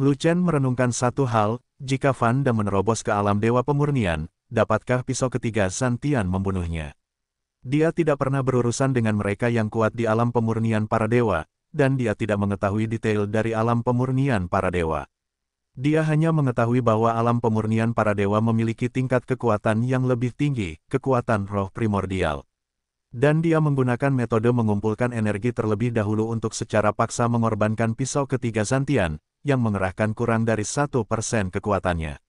Lu Chen merenungkan satu hal, jika Fan Damme menerobos ke alam dewa pemurnian, dapatkah pisau ketiga Santian membunuhnya? Dia tidak pernah berurusan dengan mereka yang kuat di alam pemurnian para dewa, dan dia tidak mengetahui detail dari alam pemurnian para dewa. Dia hanya mengetahui bahwa alam pemurnian para dewa memiliki tingkat kekuatan yang lebih tinggi, kekuatan roh primordial. Dan dia menggunakan metode mengumpulkan energi terlebih dahulu untuk secara paksa mengorbankan pisau ketiga Zantian, yang mengerahkan kurang dari satu persen kekuatannya.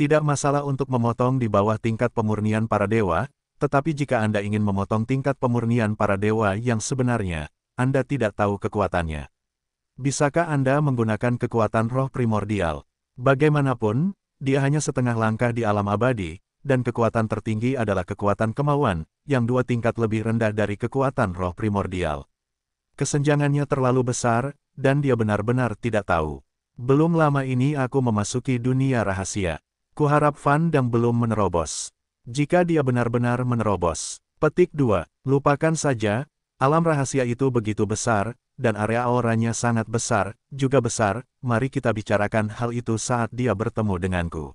Tidak masalah untuk memotong di bawah tingkat pemurnian para dewa, tetapi jika Anda ingin memotong tingkat pemurnian para dewa yang sebenarnya, Anda tidak tahu kekuatannya. Bisakah Anda menggunakan kekuatan roh primordial? Bagaimanapun, dia hanya setengah langkah di alam abadi, dan kekuatan tertinggi adalah kekuatan kemauan, yang dua tingkat lebih rendah dari kekuatan roh primordial. Kesenjangannya terlalu besar, dan dia benar-benar tidak tahu. Belum lama ini aku memasuki dunia rahasia. Kuharap Van Dam belum menerobos. Jika dia benar-benar menerobos. Petik 2. Lupakan saja, alam rahasia itu begitu besar, dan area auranya sangat besar, juga besar, mari kita bicarakan hal itu saat dia bertemu denganku.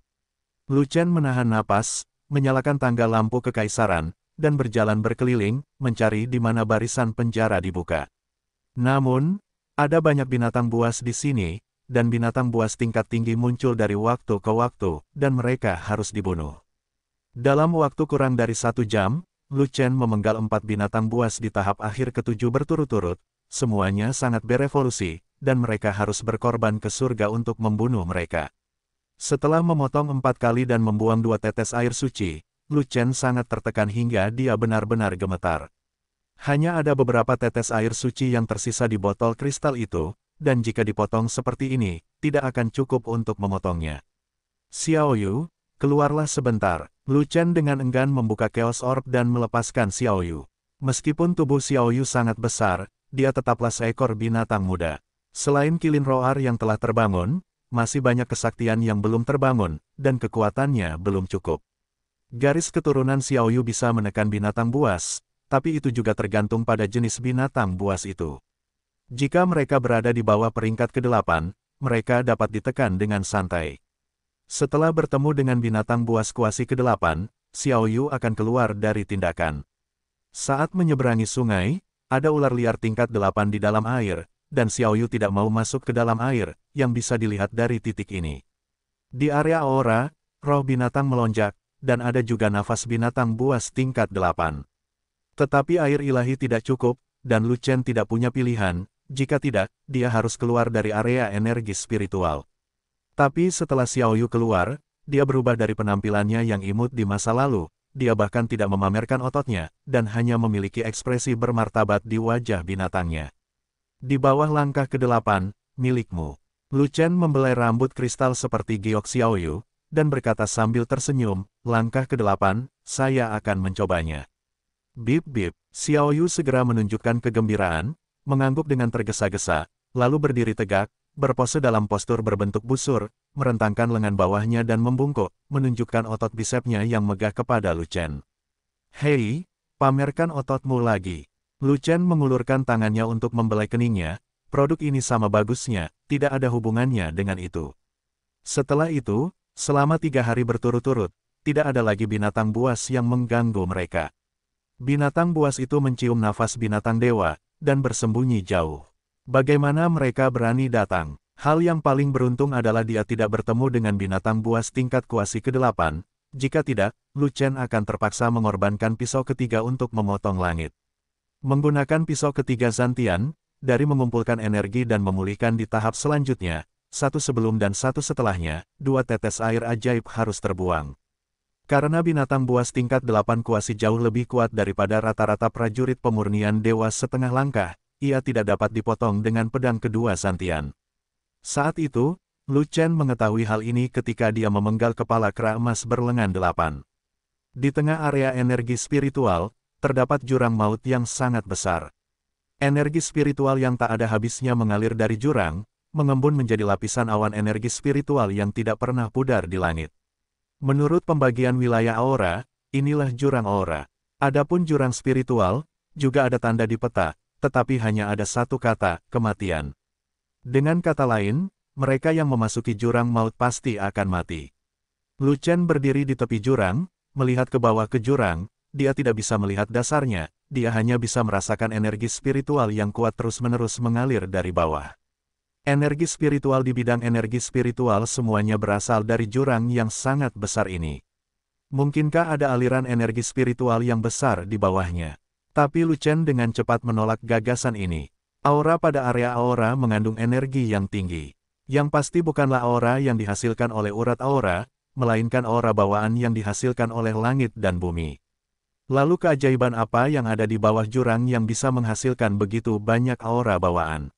Lu Chen menahan napas, menyalakan tangga lampu kekaisaran, dan berjalan berkeliling, mencari di mana barisan penjara dibuka. Namun, ada banyak binatang buas di sini, dan binatang buas tingkat tinggi muncul dari waktu ke waktu, dan mereka harus dibunuh. Dalam waktu kurang dari satu jam, Lu Chen memenggal empat binatang buas di tahap akhir ketujuh berturut-turut, semuanya sangat berevolusi, dan mereka harus berkorban ke surga untuk membunuh mereka. Setelah memotong empat kali dan membuang dua tetes air suci, Lu Chen sangat tertekan hingga dia benar-benar gemetar. Hanya ada beberapa tetes air suci yang tersisa di botol kristal itu, dan jika dipotong seperti ini, tidak akan cukup untuk memotongnya. Xiao Yu, keluarlah sebentar. Lu Chen dengan enggan membuka Chaos Orb dan melepaskan Xiao Yu. Meskipun tubuh Xiao Yu sangat besar, dia tetaplah seekor binatang muda. Selain kilin roar yang telah terbangun, masih banyak kesaktian yang belum terbangun, dan kekuatannya belum cukup. Garis keturunan Xiaoyu bisa menekan binatang buas, tapi itu juga tergantung pada jenis binatang buas itu. Jika mereka berada di bawah peringkat ke-8, mereka dapat ditekan dengan santai. Setelah bertemu dengan binatang buas kuasi ke-8, Xiaoyu akan keluar dari tindakan. Saat menyeberangi sungai, ada ular liar tingkat 8 di dalam air, dan Xiao Yu tidak mau masuk ke dalam air, yang bisa dilihat dari titik ini. Di area aura, roh binatang melonjak, dan ada juga nafas binatang buas tingkat delapan. Tetapi air ilahi tidak cukup, dan Lu Chen tidak punya pilihan, jika tidak, dia harus keluar dari area energi spiritual. Tapi setelah Xiao Yu keluar, dia berubah dari penampilannya yang imut di masa lalu, dia bahkan tidak memamerkan ototnya, dan hanya memiliki ekspresi bermartabat di wajah binatangnya. Di bawah langkah kedelapan, milikmu. Lu Chen membelai rambut kristal seperti Giok Xiaoyu, dan berkata sambil tersenyum, langkah kedelapan, saya akan mencobanya. Bip-bip, Xiaoyu segera menunjukkan kegembiraan, mengangguk dengan tergesa-gesa, lalu berdiri tegak, berpose dalam postur berbentuk busur, merentangkan lengan bawahnya dan membungkuk, menunjukkan otot bisepnya yang megah kepada Lu Chen. Hei, pamerkan ototmu lagi. Lu Chen mengulurkan tangannya untuk membelai keningnya, produk ini sama bagusnya, tidak ada hubungannya dengan itu. Setelah itu, selama tiga hari berturut-turut, tidak ada lagi binatang buas yang mengganggu mereka. Binatang buas itu mencium nafas binatang dewa, dan bersembunyi jauh. Bagaimana mereka berani datang? Hal yang paling beruntung adalah dia tidak bertemu dengan binatang buas tingkat kuasi ke-8, jika tidak, Lu Chen akan terpaksa mengorbankan pisau ketiga untuk memotong langit. Menggunakan pisau ketiga Zantian, dari mengumpulkan energi dan memulihkan di tahap selanjutnya, satu sebelum dan satu setelahnya, dua tetes air ajaib harus terbuang. Karena binatang buas tingkat delapan kuasi jauh lebih kuat daripada rata-rata prajurit pemurnian dewa setengah langkah, ia tidak dapat dipotong dengan pedang kedua Zantian. Saat itu, Lu Chen mengetahui hal ini ketika dia memenggal kepala kera emas berlengan delapan. Di tengah area energi spiritual, terdapat jurang maut yang sangat besar. Energi spiritual yang tak ada habisnya mengalir dari jurang, mengembun menjadi lapisan awan energi spiritual yang tidak pernah pudar di langit. Menurut pembagian wilayah aura, inilah jurang aura. Adapun jurang spiritual, juga ada tanda di peta, tetapi hanya ada satu kata, kematian. Dengan kata lain, mereka yang memasuki jurang maut pasti akan mati. Lucen berdiri di tepi jurang, melihat ke bawah ke jurang, dia tidak bisa melihat dasarnya, dia hanya bisa merasakan energi spiritual yang kuat terus-menerus mengalir dari bawah. Energi spiritual di bidang energi spiritual semuanya berasal dari jurang yang sangat besar ini. Mungkinkah ada aliran energi spiritual yang besar di bawahnya? Tapi Lu dengan cepat menolak gagasan ini. Aura pada area aura mengandung energi yang tinggi. Yang pasti bukanlah aura yang dihasilkan oleh urat aura, melainkan aura bawaan yang dihasilkan oleh langit dan bumi. Lalu keajaiban apa yang ada di bawah jurang yang bisa menghasilkan begitu banyak aura bawaan?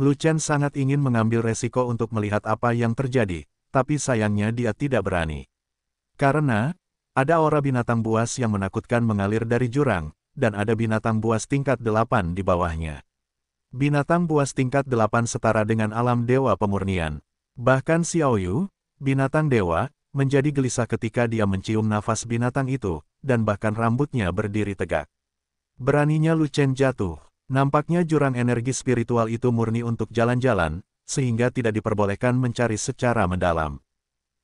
Lu Chen sangat ingin mengambil resiko untuk melihat apa yang terjadi, tapi sayangnya dia tidak berani. Karena, ada aura binatang buas yang menakutkan mengalir dari jurang, dan ada binatang buas tingkat delapan di bawahnya. Binatang buas tingkat delapan setara dengan alam dewa pemurnian. Bahkan Xiaoyu, binatang dewa, menjadi gelisah ketika dia mencium nafas binatang itu, dan bahkan rambutnya berdiri tegak. Beraninya Lu Chen jatuh. Nampaknya jurang energi spiritual itu murni untuk jalan-jalan, sehingga tidak diperbolehkan mencari secara mendalam.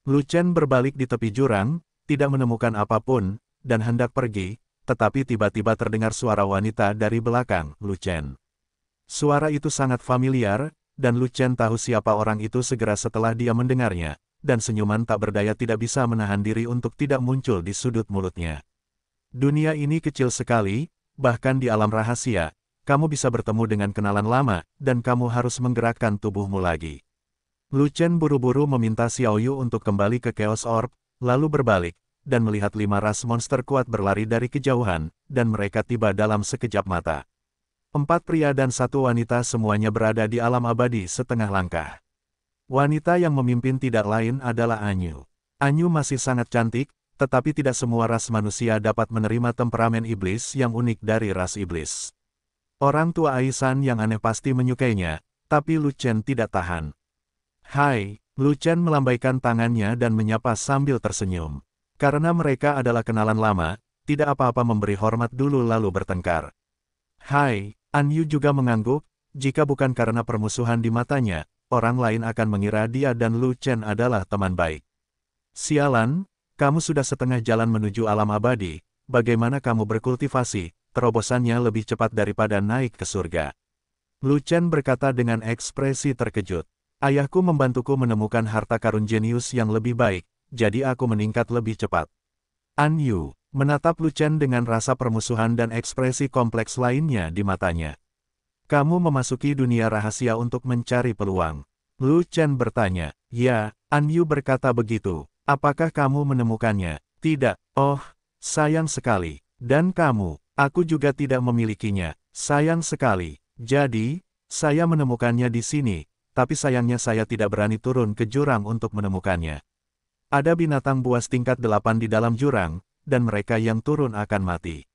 Lu Chen berbalik di tepi jurang, tidak menemukan apapun, dan hendak pergi, tetapi tiba-tiba terdengar suara wanita dari belakang, Lu Chen. Suara itu sangat familiar, dan Lu Chen tahu siapa orang itu segera setelah dia mendengarnya dan senyuman tak berdaya tidak bisa menahan diri untuk tidak muncul di sudut mulutnya. Dunia ini kecil sekali, bahkan di alam rahasia, kamu bisa bertemu dengan kenalan lama, dan kamu harus menggerakkan tubuhmu lagi. Lu Chen buru-buru meminta Xiao Yu untuk kembali ke Chaos Orb, lalu berbalik, dan melihat lima ras monster kuat berlari dari kejauhan, dan mereka tiba dalam sekejap mata. Empat pria dan satu wanita semuanya berada di alam abadi setengah langkah. Wanita yang memimpin tidak lain adalah Anyu. Anyu masih sangat cantik, tetapi tidak semua ras manusia dapat menerima temperamen iblis yang unik dari ras iblis. Orang tua Aisan yang aneh pasti menyukainya, tapi Lucen tidak tahan. Hai, Lucen melambaikan tangannya dan menyapa sambil tersenyum. Karena mereka adalah kenalan lama, tidak apa-apa memberi hormat dulu lalu bertengkar. Hai, Anyu juga mengangguk, jika bukan karena permusuhan di matanya, orang lain akan mengira dia dan Lu Chen adalah teman baik. Sialan, kamu sudah setengah jalan menuju alam abadi, bagaimana kamu berkultivasi, terobosannya lebih cepat daripada naik ke surga. Lu Chen berkata dengan ekspresi terkejut. Ayahku membantuku menemukan harta karun jenius yang lebih baik, jadi aku meningkat lebih cepat. An Yu, menatap Lu Chen dengan rasa permusuhan dan ekspresi kompleks lainnya di matanya. Kamu memasuki dunia rahasia untuk mencari peluang. Lu Chen bertanya. Ya, An Yu berkata begitu. Apakah kamu menemukannya? Tidak. Oh, sayang sekali. Dan kamu, aku juga tidak memilikinya. Sayang sekali. Jadi, saya menemukannya di sini, tapi sayangnya saya tidak berani turun ke jurang untuk menemukannya. Ada binatang buas tingkat delapan di dalam jurang, dan mereka yang turun akan mati.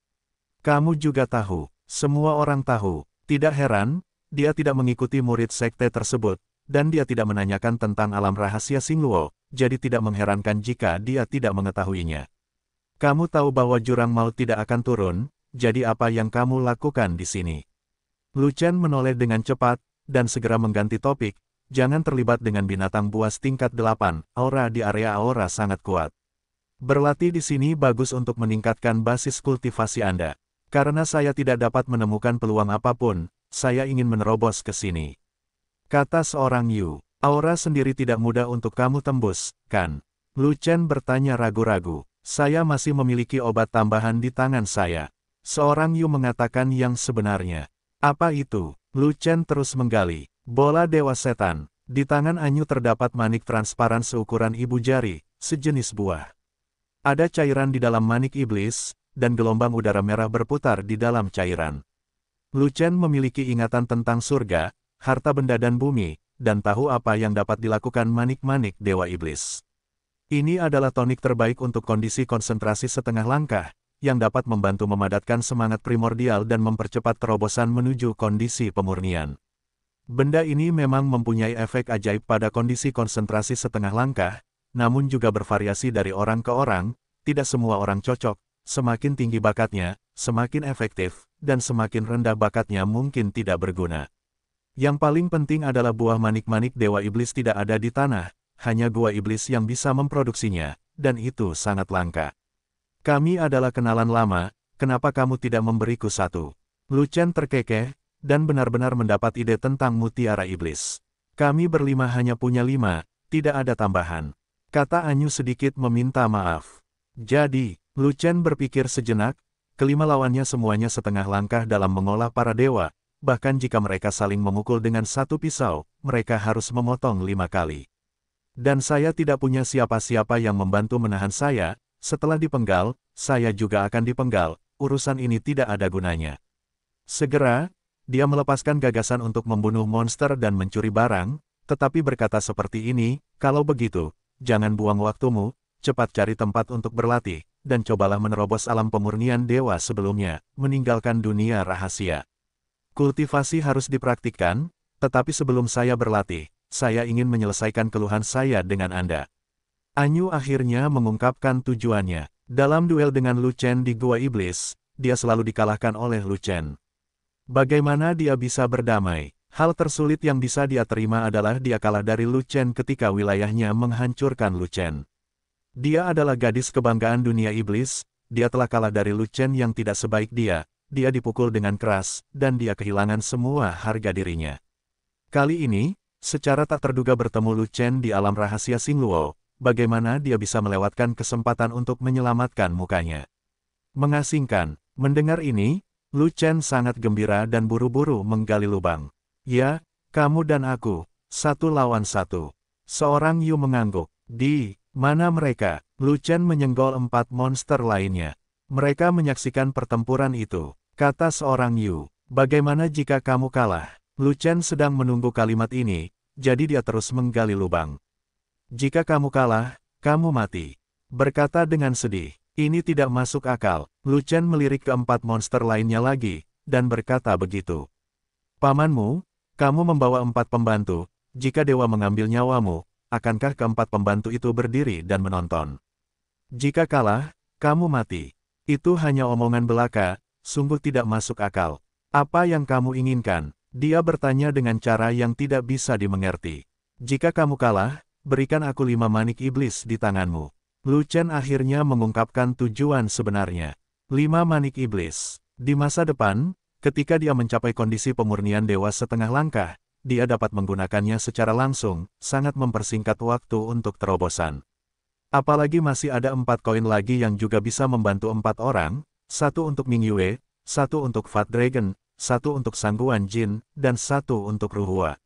Kamu juga tahu, semua orang tahu, tidak heran, dia tidak mengikuti murid sekte tersebut, dan dia tidak menanyakan tentang alam rahasia Luo, jadi tidak mengherankan jika dia tidak mengetahuinya. Kamu tahu bahwa jurang maut tidak akan turun, jadi apa yang kamu lakukan di sini? Lucian menoleh dengan cepat, dan segera mengganti topik, jangan terlibat dengan binatang buas tingkat 8, aura di area aura sangat kuat. Berlatih di sini bagus untuk meningkatkan basis kultivasi Anda. Karena saya tidak dapat menemukan peluang apapun, saya ingin menerobos ke sini. Kata seorang Yu, aura sendiri tidak mudah untuk kamu tembus, kan? Lu Chen bertanya ragu-ragu, saya masih memiliki obat tambahan di tangan saya. Seorang Yu mengatakan yang sebenarnya. Apa itu? Lu Chen terus menggali. Bola dewa setan. Di tangan Anyu terdapat manik transparan seukuran ibu jari, sejenis buah. Ada cairan di dalam manik iblis, dan gelombang udara merah berputar di dalam cairan. Lu Chen memiliki ingatan tentang surga, harta benda dan bumi, dan tahu apa yang dapat dilakukan manik-manik Dewa Iblis. Ini adalah tonik terbaik untuk kondisi konsentrasi setengah langkah, yang dapat membantu memadatkan semangat primordial dan mempercepat terobosan menuju kondisi pemurnian. Benda ini memang mempunyai efek ajaib pada kondisi konsentrasi setengah langkah, namun juga bervariasi dari orang ke orang, tidak semua orang cocok, Semakin tinggi bakatnya, semakin efektif, dan semakin rendah bakatnya mungkin tidak berguna. Yang paling penting adalah buah manik-manik Dewa Iblis tidak ada di tanah, hanya gua iblis yang bisa memproduksinya, dan itu sangat langka. Kami adalah kenalan lama, kenapa kamu tidak memberiku satu? Lucen terkekeh, dan benar-benar mendapat ide tentang mutiara iblis. Kami berlima hanya punya lima, tidak ada tambahan. Kata Anyu sedikit meminta maaf. Jadi, Lu Chen berpikir sejenak, kelima lawannya semuanya setengah langkah dalam mengolah para dewa, bahkan jika mereka saling memukul dengan satu pisau, mereka harus memotong lima kali. Dan saya tidak punya siapa-siapa yang membantu menahan saya, setelah dipenggal, saya juga akan dipenggal, urusan ini tidak ada gunanya. Segera, dia melepaskan gagasan untuk membunuh monster dan mencuri barang, tetapi berkata seperti ini, kalau begitu, jangan buang waktumu, cepat cari tempat untuk berlatih, dan cobalah menerobos alam pemurnian dewa sebelumnya, meninggalkan dunia rahasia. Kultivasi harus dipraktikkan, tetapi sebelum saya berlatih, saya ingin menyelesaikan keluhan saya dengan Anda. Anyu akhirnya mengungkapkan tujuannya. Dalam duel dengan Lu Chen di Gua Iblis, dia selalu dikalahkan oleh Lu Chen. Bagaimana dia bisa berdamai? Hal tersulit yang bisa dia terima adalah dia kalah dari Lu Chen ketika wilayahnya menghancurkan Lu Chen. Dia adalah gadis kebanggaan dunia iblis, dia telah kalah dari Lu yang tidak sebaik dia, dia dipukul dengan keras, dan dia kehilangan semua harga dirinya. Kali ini, secara tak terduga bertemu Lu di alam rahasia Singluo, bagaimana dia bisa melewatkan kesempatan untuk menyelamatkan mukanya. Mengasingkan, mendengar ini, Lu sangat gembira dan buru-buru menggali lubang. Ya, kamu dan aku, satu lawan satu. Seorang Yu mengangguk. Di, Mana mereka? Lucian menyenggol empat monster lainnya. Mereka menyaksikan pertempuran itu. Kata seorang Yu, bagaimana jika kamu kalah? Lucian sedang menunggu kalimat ini, jadi dia terus menggali lubang. Jika kamu kalah, kamu mati. Berkata dengan sedih, ini tidak masuk akal. Lucian melirik keempat monster lainnya lagi, dan berkata begitu. Pamanmu, kamu membawa empat pembantu, jika dewa mengambil nyawamu, akankah keempat pembantu itu berdiri dan menonton? Jika kalah, kamu mati. Itu hanya omongan belaka, sungguh tidak masuk akal. Apa yang kamu inginkan? Dia bertanya dengan cara yang tidak bisa dimengerti. Jika kamu kalah, berikan aku lima manik iblis di tanganmu. Lu Chen akhirnya mengungkapkan tujuan sebenarnya. Lima manik iblis. Di masa depan, ketika dia mencapai kondisi pemurnian dewa setengah langkah, dia dapat menggunakannya secara langsung, sangat mempersingkat waktu untuk terobosan. Apalagi masih ada empat koin lagi yang juga bisa membantu empat orang, satu untuk Ming Yue, satu untuk Fat Dragon, satu untuk Sangguan Jin, dan satu untuk Ruhua.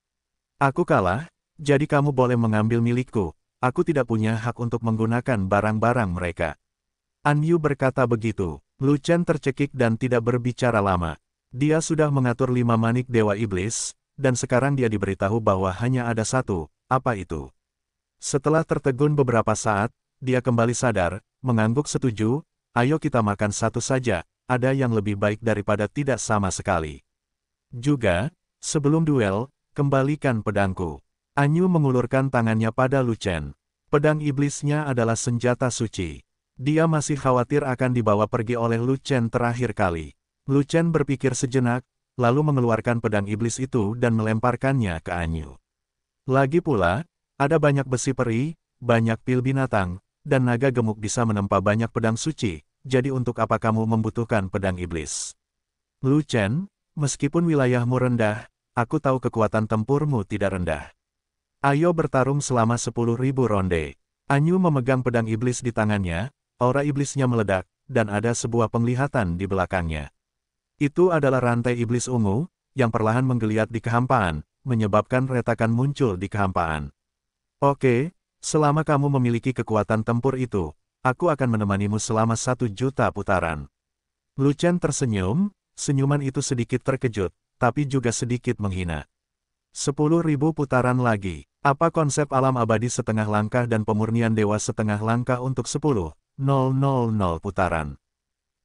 Aku kalah, jadi kamu boleh mengambil milikku, aku tidak punya hak untuk menggunakan barang-barang mereka. An Yu berkata begitu. Lu Chen tercekik dan tidak berbicara lama. Dia sudah mengatur lima manik Dewa Iblis, dan sekarang dia diberitahu bahwa hanya ada satu, apa itu? Setelah tertegun beberapa saat, dia kembali sadar, mengangguk setuju, ayo kita makan satu saja, ada yang lebih baik daripada tidak sama sekali. Juga, sebelum duel, kembalikan pedangku. Anyu mengulurkan tangannya pada Lucen. Pedang iblisnya adalah senjata suci. Dia masih khawatir akan dibawa pergi oleh Lucen terakhir kali. Lucen berpikir sejenak, lalu mengeluarkan pedang iblis itu dan melemparkannya ke Anyu. Lagi pula, ada banyak besi peri, banyak pil binatang, dan naga gemuk bisa menempa banyak pedang suci, jadi untuk apa kamu membutuhkan pedang iblis? Lu Chen, meskipun wilayahmu rendah, aku tahu kekuatan tempurmu tidak rendah. Ayo bertarung selama sepuluh ribu ronde. Anyu memegang pedang iblis di tangannya, aura iblisnya meledak, dan ada sebuah penglihatan di belakangnya. Itu adalah rantai iblis ungu, yang perlahan menggeliat di kehampaan, menyebabkan retakan muncul di kehampaan. Oke, selama kamu memiliki kekuatan tempur itu, aku akan menemanimu selama satu juta putaran. Lucen tersenyum, senyuman itu sedikit terkejut, tapi juga sedikit menghina. Sepuluh ribu putaran lagi. Apa konsep alam abadi setengah langkah dan pemurnian dewa setengah langkah untuk sepuluh, nol nol nol putaran?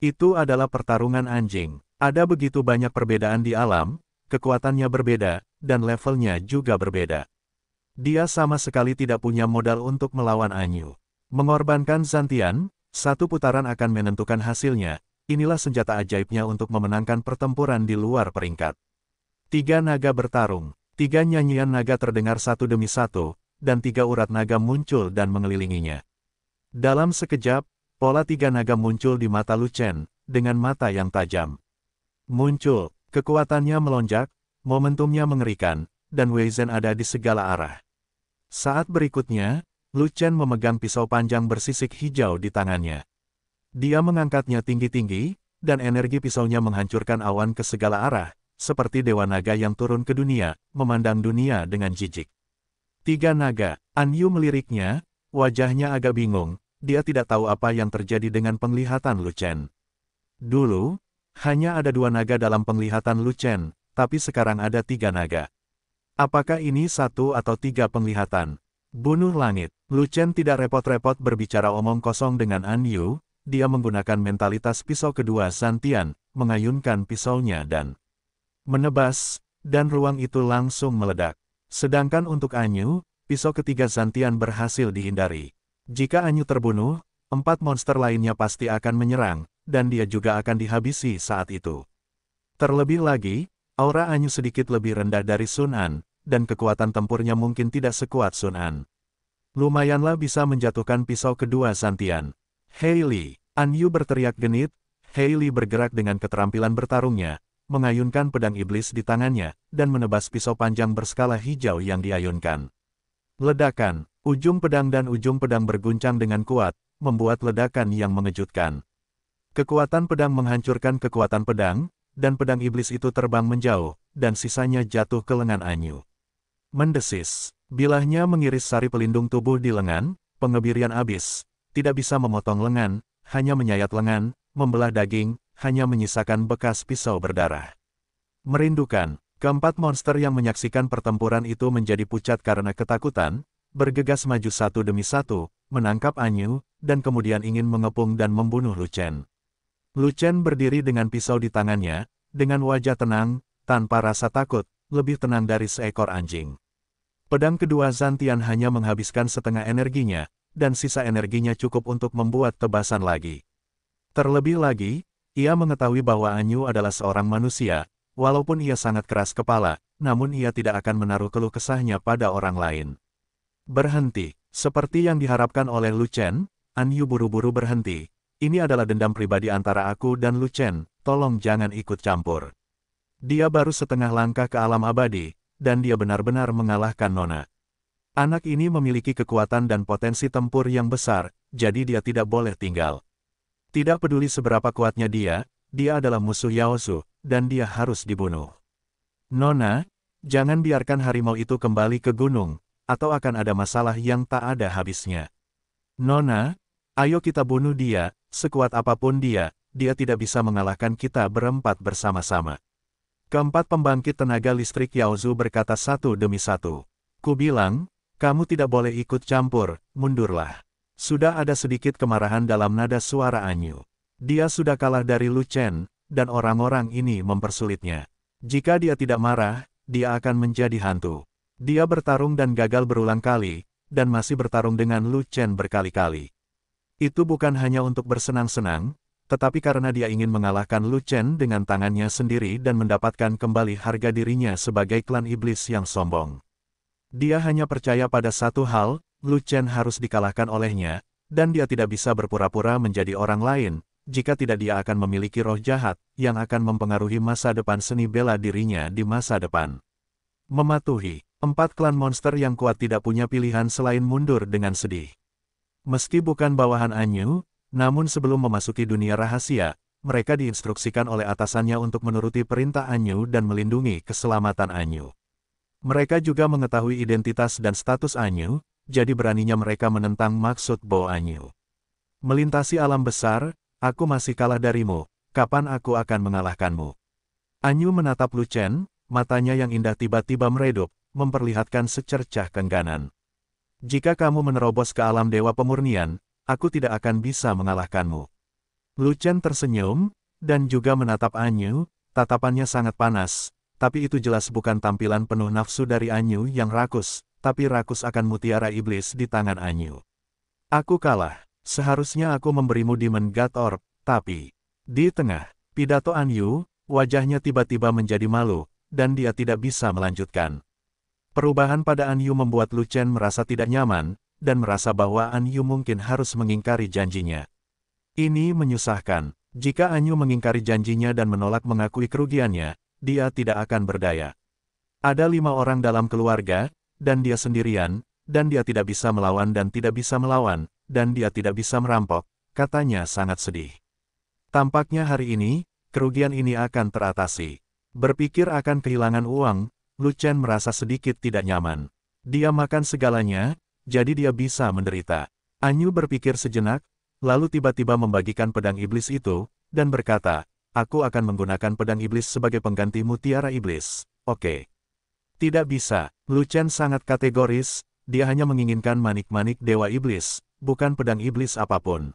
Itu adalah pertarungan anjing. Ada begitu banyak perbedaan di alam, kekuatannya berbeda, dan levelnya juga berbeda. Dia sama sekali tidak punya modal untuk melawan Anyu. Mengorbankan Zantian, satu putaran akan menentukan hasilnya, inilah senjata ajaibnya untuk memenangkan pertempuran di luar peringkat. Tiga naga bertarung, tiga nyanyian naga terdengar satu demi satu, dan tiga urat naga muncul dan mengelilinginya. Dalam sekejap, pola tiga naga muncul di mata Lu dengan mata yang tajam muncul, kekuatannya melonjak, momentumnya mengerikan, dan Wei Zhen ada di segala arah. Saat berikutnya, Lu Chen memegang pisau panjang bersisik hijau di tangannya. Dia mengangkatnya tinggi-tinggi, dan energi pisaunya menghancurkan awan ke segala arah, seperti dewa naga yang turun ke dunia, memandang dunia dengan jijik. Tiga naga, An Yu meliriknya, wajahnya agak bingung, dia tidak tahu apa yang terjadi dengan penglihatan Lu Chen. Dulu, hanya ada dua naga dalam penglihatan Lu Chen, tapi sekarang ada tiga naga. Apakah ini satu atau tiga penglihatan? Bunuh langit. Lu Chen tidak repot-repot berbicara omong kosong dengan An Yu, dia menggunakan mentalitas pisau kedua Santian, mengayunkan pisaunya dan menebas, dan ruang itu langsung meledak. Sedangkan untuk Anyu, pisau ketiga Santian berhasil dihindari. Jika Anyu terbunuh, empat monster lainnya pasti akan menyerang, dan dia juga akan dihabisi saat itu. Terlebih lagi, aura Anyu sedikit lebih rendah dari Sunan, dan kekuatan tempurnya mungkin tidak sekuat Sunan. Lumayanlah bisa menjatuhkan pisau kedua Santian. Hailey, Anyu berteriak genit, Hailey bergerak dengan keterampilan bertarungnya, mengayunkan pedang iblis di tangannya, dan menebas pisau panjang berskala hijau yang diayunkan. Ledakan, ujung pedang dan ujung pedang berguncang dengan kuat, membuat ledakan yang mengejutkan. Kekuatan pedang menghancurkan kekuatan pedang, dan pedang iblis itu terbang menjauh, dan sisanya jatuh ke lengan Anyu. Mendesis, bilahnya mengiris sari pelindung tubuh di lengan, pengebirian abis, tidak bisa memotong lengan, hanya menyayat lengan, membelah daging, hanya menyisakan bekas pisau berdarah. Merindukan, keempat monster yang menyaksikan pertempuran itu menjadi pucat karena ketakutan, bergegas maju satu demi satu, menangkap Anyu, dan kemudian ingin mengepung dan membunuh Lucen. Lu Chen berdiri dengan pisau di tangannya, dengan wajah tenang, tanpa rasa takut, lebih tenang dari seekor anjing. Pedang kedua Zantian hanya menghabiskan setengah energinya, dan sisa energinya cukup untuk membuat tebasan lagi. Terlebih lagi, ia mengetahui bahwa Anyu adalah seorang manusia, walaupun ia sangat keras kepala, namun ia tidak akan menaruh keluh kesahnya pada orang lain. Berhenti, seperti yang diharapkan oleh Lu Chen, Anyu buru-buru berhenti, ini adalah dendam pribadi antara aku dan Lu Chen, tolong jangan ikut campur. Dia baru setengah langkah ke alam abadi, dan dia benar-benar mengalahkan Nona. Anak ini memiliki kekuatan dan potensi tempur yang besar, jadi dia tidak boleh tinggal. Tidak peduli seberapa kuatnya dia, dia adalah musuh Yaosu, dan dia harus dibunuh. Nona, jangan biarkan harimau itu kembali ke gunung, atau akan ada masalah yang tak ada habisnya. Nona, ayo kita bunuh dia, Sekuat apapun dia, dia tidak bisa mengalahkan kita berempat bersama-sama. Keempat pembangkit tenaga listrik Yaozu berkata satu demi satu. Ku bilang, kamu tidak boleh ikut campur, mundurlah. Sudah ada sedikit kemarahan dalam nada suara Anyu. Dia sudah kalah dari Lu Chen, dan orang-orang ini mempersulitnya. Jika dia tidak marah, dia akan menjadi hantu. Dia bertarung dan gagal berulang kali, dan masih bertarung dengan Lu Chen berkali-kali. Itu bukan hanya untuk bersenang-senang, tetapi karena dia ingin mengalahkan Lu Chen dengan tangannya sendiri dan mendapatkan kembali harga dirinya sebagai klan iblis yang sombong. Dia hanya percaya pada satu hal, Lu Chen harus dikalahkan olehnya, dan dia tidak bisa berpura-pura menjadi orang lain, jika tidak dia akan memiliki roh jahat, yang akan mempengaruhi masa depan seni bela dirinya di masa depan. Mematuhi, empat klan monster yang kuat tidak punya pilihan selain mundur dengan sedih. Meski bukan bawahan Anyu, namun sebelum memasuki dunia rahasia, mereka diinstruksikan oleh atasannya untuk menuruti perintah Anyu dan melindungi keselamatan Anyu. Mereka juga mengetahui identitas dan status Anyu, jadi beraninya mereka menentang maksud Bo Anyu. Melintasi alam besar, aku masih kalah darimu, kapan aku akan mengalahkanmu? Anyu menatap Lu Chen, matanya yang indah tiba-tiba meredup, memperlihatkan secercah kengganan. Jika kamu menerobos ke alam dewa pemurnian, aku tidak akan bisa mengalahkanmu. Chen tersenyum, dan juga menatap Anyu, tatapannya sangat panas, tapi itu jelas bukan tampilan penuh nafsu dari Anyu yang rakus, tapi rakus akan mutiara iblis di tangan Anyu. Aku kalah, seharusnya aku memberimu Demon God Orb, tapi... Di tengah, pidato Anyu, wajahnya tiba-tiba menjadi malu, dan dia tidak bisa melanjutkan. Perubahan pada An Yu membuat Lu Chen merasa tidak nyaman, dan merasa bahwa An Yu mungkin harus mengingkari janjinya. Ini menyusahkan. Jika An Yu mengingkari janjinya dan menolak mengakui kerugiannya, dia tidak akan berdaya. Ada lima orang dalam keluarga, dan dia sendirian, dan dia tidak bisa melawan dan tidak bisa melawan, dan dia tidak bisa merampok, katanya sangat sedih. Tampaknya hari ini, kerugian ini akan teratasi. Berpikir akan kehilangan uang, Lu Chen merasa sedikit tidak nyaman. Dia makan segalanya, jadi dia bisa menderita. Anyu berpikir sejenak, lalu tiba-tiba membagikan pedang iblis itu, dan berkata, aku akan menggunakan pedang iblis sebagai pengganti mutiara iblis. Oke. Tidak bisa, Lu Chen sangat kategoris, dia hanya menginginkan manik-manik dewa iblis, bukan pedang iblis apapun.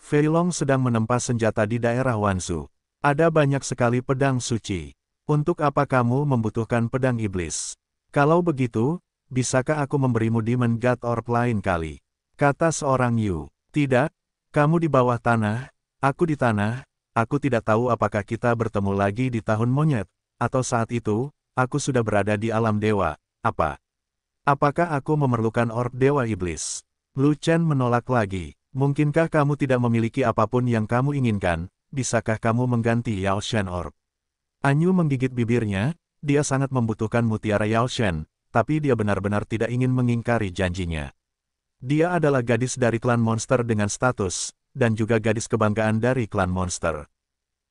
Fei Long sedang menempa senjata di daerah Wansu. Ada banyak sekali pedang suci. Untuk apa kamu membutuhkan pedang iblis? Kalau begitu, bisakah aku memberimu Demon God Orb lain kali? Kata seorang Yu. Tidak, kamu di bawah tanah, aku di tanah, aku tidak tahu apakah kita bertemu lagi di tahun monyet, atau saat itu, aku sudah berada di alam dewa, apa? Apakah aku memerlukan orb dewa iblis? Lu Chen menolak lagi. Mungkinkah kamu tidak memiliki apapun yang kamu inginkan? Bisakah kamu mengganti Yao Shen Orb? Anyu menggigit bibirnya, dia sangat membutuhkan mutiara Yao Shen, tapi dia benar-benar tidak ingin mengingkari janjinya. Dia adalah gadis dari klan monster dengan status, dan juga gadis kebanggaan dari klan monster.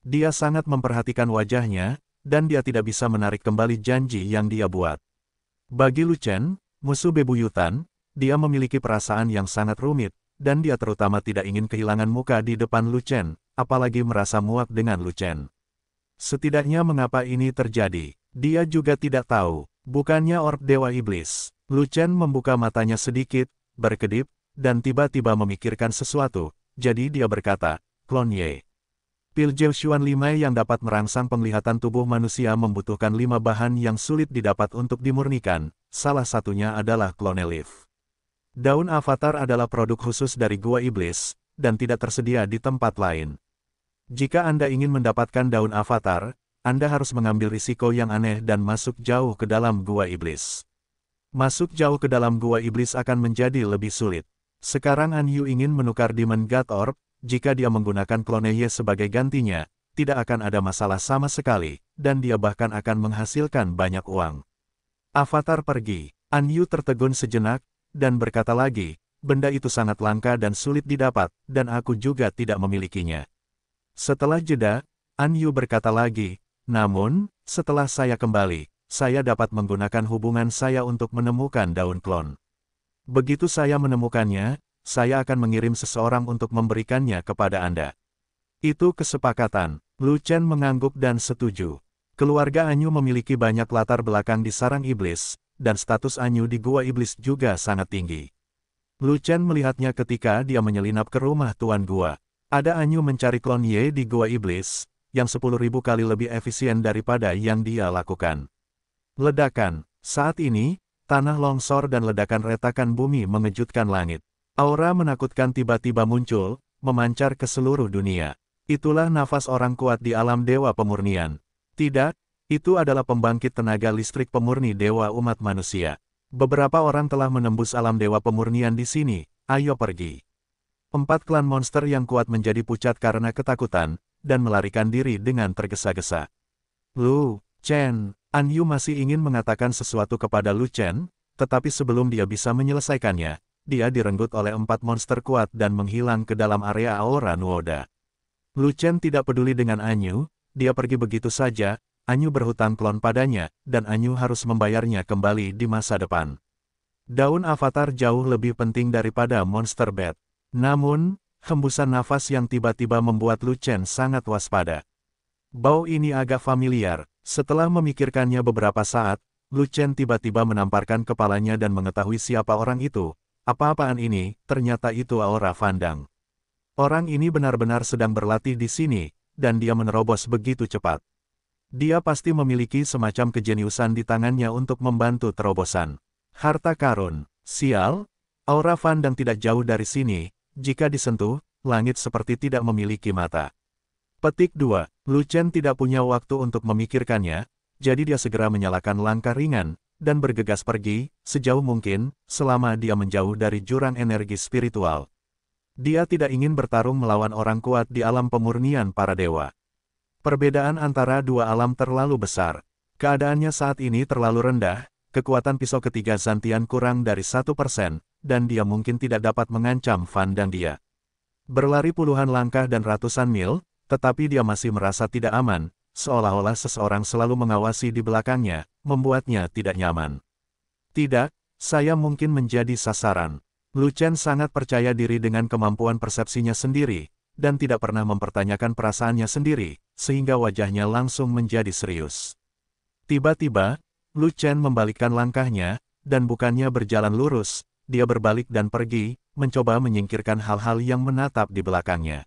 Dia sangat memperhatikan wajahnya, dan dia tidak bisa menarik kembali janji yang dia buat. Bagi Lu Chen, musuh bebuyutan, dia memiliki perasaan yang sangat rumit, dan dia terutama tidak ingin kehilangan muka di depan Lu Chen, apalagi merasa muak dengan Lu Chen. Setidaknya mengapa ini terjadi, dia juga tidak tahu, bukannya orb Dewa Iblis. Chen membuka matanya sedikit, berkedip, dan tiba-tiba memikirkan sesuatu, jadi dia berkata, Klon Ye. Pil Jeoshuan 5 yang dapat merangsang penglihatan tubuh manusia membutuhkan lima bahan yang sulit didapat untuk dimurnikan, salah satunya adalah klonelif. Daun avatar adalah produk khusus dari gua iblis, dan tidak tersedia di tempat lain. Jika Anda ingin mendapatkan daun avatar, Anda harus mengambil risiko yang aneh dan masuk jauh ke dalam gua iblis. Masuk jauh ke dalam gua iblis akan menjadi lebih sulit. Sekarang An Yu ingin menukar Demon God Orb, jika dia menggunakan klone Ye sebagai gantinya, tidak akan ada masalah sama sekali, dan dia bahkan akan menghasilkan banyak uang. Avatar pergi, An Yu tertegun sejenak, dan berkata lagi, benda itu sangat langka dan sulit didapat, dan aku juga tidak memilikinya. Setelah jeda, An Yu berkata lagi, namun, setelah saya kembali, saya dapat menggunakan hubungan saya untuk menemukan daun klon. Begitu saya menemukannya, saya akan mengirim seseorang untuk memberikannya kepada Anda. Itu kesepakatan. Lu Chen mengangguk dan setuju. Keluarga Anyu memiliki banyak latar belakang di sarang iblis, dan status Anyu di gua iblis juga sangat tinggi. Lu Chen melihatnya ketika dia menyelinap ke rumah tuan gua. Ada Anyu mencari klon Ye di Gua Iblis, yang sepuluh ribu kali lebih efisien daripada yang dia lakukan. Ledakan. Saat ini, tanah longsor dan ledakan retakan bumi mengejutkan langit. Aura menakutkan tiba-tiba muncul, memancar ke seluruh dunia. Itulah nafas orang kuat di alam Dewa Pemurnian. Tidak, itu adalah pembangkit tenaga listrik pemurni Dewa Umat Manusia. Beberapa orang telah menembus alam Dewa Pemurnian di sini, ayo pergi. Empat klan monster yang kuat menjadi pucat karena ketakutan, dan melarikan diri dengan tergesa-gesa. Lu, Chen, An Yu masih ingin mengatakan sesuatu kepada Lu Chen, tetapi sebelum dia bisa menyelesaikannya, dia direnggut oleh empat monster kuat dan menghilang ke dalam area aura Nuoda. Lu Chen tidak peduli dengan An Yu, dia pergi begitu saja, An Yu berhutang klon padanya, dan An Yu harus membayarnya kembali di masa depan. Daun avatar jauh lebih penting daripada monster bed. Namun, hembusan nafas yang tiba-tiba membuat Lu Chen sangat waspada. Bau ini agak familiar, setelah memikirkannya beberapa saat, Lu Chen tiba-tiba menamparkan kepalanya dan mengetahui siapa orang itu. Apa-apaan ini, ternyata itu Aura Fandang. Orang ini benar-benar sedang berlatih di sini, dan dia menerobos begitu cepat. Dia pasti memiliki semacam kejeniusan di tangannya untuk membantu terobosan. Harta karun, sial, Aura Fandang tidak jauh dari sini, jika disentuh, langit seperti tidak memiliki mata. Petik 2. Chen tidak punya waktu untuk memikirkannya, jadi dia segera menyalakan langkah ringan, dan bergegas pergi, sejauh mungkin, selama dia menjauh dari jurang energi spiritual. Dia tidak ingin bertarung melawan orang kuat di alam pemurnian para dewa. Perbedaan antara dua alam terlalu besar. Keadaannya saat ini terlalu rendah, kekuatan pisau ketiga Zantian kurang dari satu persen, dan dia mungkin tidak dapat mengancam Van dan dia. Berlari puluhan langkah dan ratusan mil, tetapi dia masih merasa tidak aman, seolah-olah seseorang selalu mengawasi di belakangnya, membuatnya tidak nyaman. Tidak, saya mungkin menjadi sasaran. Lucian sangat percaya diri dengan kemampuan persepsinya sendiri, dan tidak pernah mempertanyakan perasaannya sendiri, sehingga wajahnya langsung menjadi serius. Tiba-tiba, Lu Chen membalikkan langkahnya, dan bukannya berjalan lurus, dia berbalik dan pergi, mencoba menyingkirkan hal-hal yang menatap di belakangnya.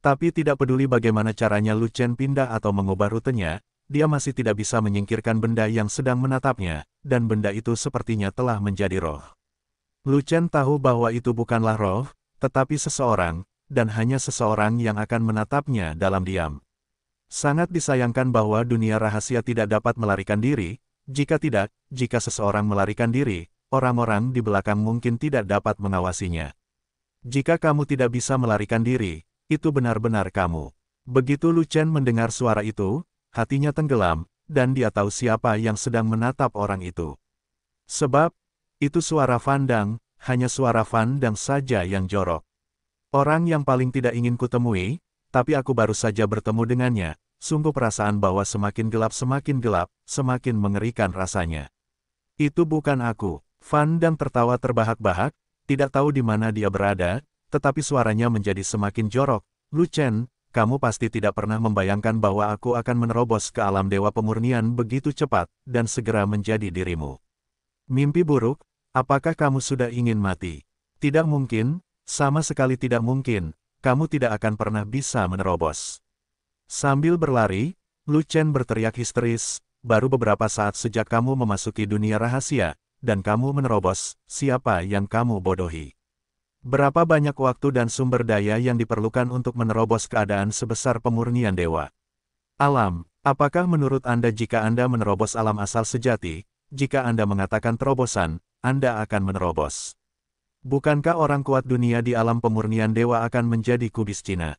Tapi tidak peduli bagaimana caranya Lu Chen pindah atau mengubah rutenya, dia masih tidak bisa menyingkirkan benda yang sedang menatapnya, dan benda itu sepertinya telah menjadi roh. Lu Chen tahu bahwa itu bukanlah roh, tetapi seseorang, dan hanya seseorang yang akan menatapnya dalam diam. Sangat disayangkan bahwa dunia rahasia tidak dapat melarikan diri, jika tidak, jika seseorang melarikan diri, orang-orang di belakang mungkin tidak dapat mengawasinya. Jika kamu tidak bisa melarikan diri, itu benar-benar kamu. Begitu Lucian mendengar suara itu, hatinya tenggelam, dan dia tahu siapa yang sedang menatap orang itu. Sebab, itu suara Fandang, hanya suara Fandang saja yang jorok. Orang yang paling tidak ingin kutemui, tapi aku baru saja bertemu dengannya, sungguh perasaan bahwa semakin gelap semakin gelap, semakin mengerikan rasanya. Itu bukan aku. Van Dam tertawa terbahak-bahak, tidak tahu di mana dia berada, tetapi suaranya menjadi semakin jorok. Lu Chen, kamu pasti tidak pernah membayangkan bahwa aku akan menerobos ke alam dewa pemurnian begitu cepat, dan segera menjadi dirimu. Mimpi buruk, apakah kamu sudah ingin mati? Tidak mungkin, sama sekali tidak mungkin, kamu tidak akan pernah bisa menerobos. Sambil berlari, Lu Chen berteriak histeris, baru beberapa saat sejak kamu memasuki dunia rahasia, dan kamu menerobos siapa yang kamu bodohi. Berapa banyak waktu dan sumber daya yang diperlukan untuk menerobos keadaan sebesar pemurnian dewa? Alam, apakah menurut Anda jika Anda menerobos alam asal sejati, jika Anda mengatakan terobosan, Anda akan menerobos? Bukankah orang kuat dunia di alam pemurnian dewa akan menjadi kubis Cina?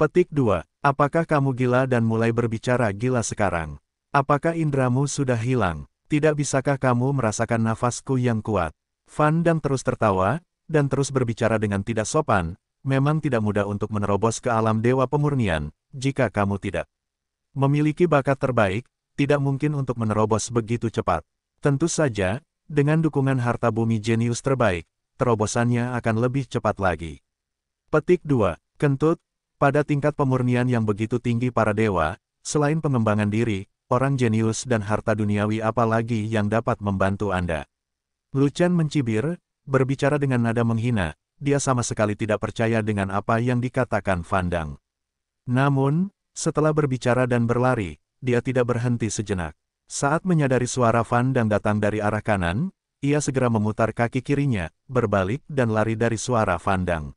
Petik 2. Apakah kamu gila dan mulai berbicara gila sekarang? Apakah indramu sudah hilang? Tidak bisakah kamu merasakan nafasku yang kuat? Van Dang terus tertawa, dan terus berbicara dengan tidak sopan, memang tidak mudah untuk menerobos ke alam dewa pemurnian, jika kamu tidak memiliki bakat terbaik, tidak mungkin untuk menerobos begitu cepat. Tentu saja, dengan dukungan harta bumi jenius terbaik, terobosannya akan lebih cepat lagi. Petik 2. Kentut, pada tingkat pemurnian yang begitu tinggi para dewa, selain pengembangan diri, orang jenius dan harta duniawi apalagi yang dapat membantu Anda. Lucian mencibir, berbicara dengan nada menghina, dia sama sekali tidak percaya dengan apa yang dikatakan Fandang. Namun, setelah berbicara dan berlari, dia tidak berhenti sejenak. Saat menyadari suara Fandang datang dari arah kanan, ia segera memutar kaki kirinya, berbalik dan lari dari suara Fandang.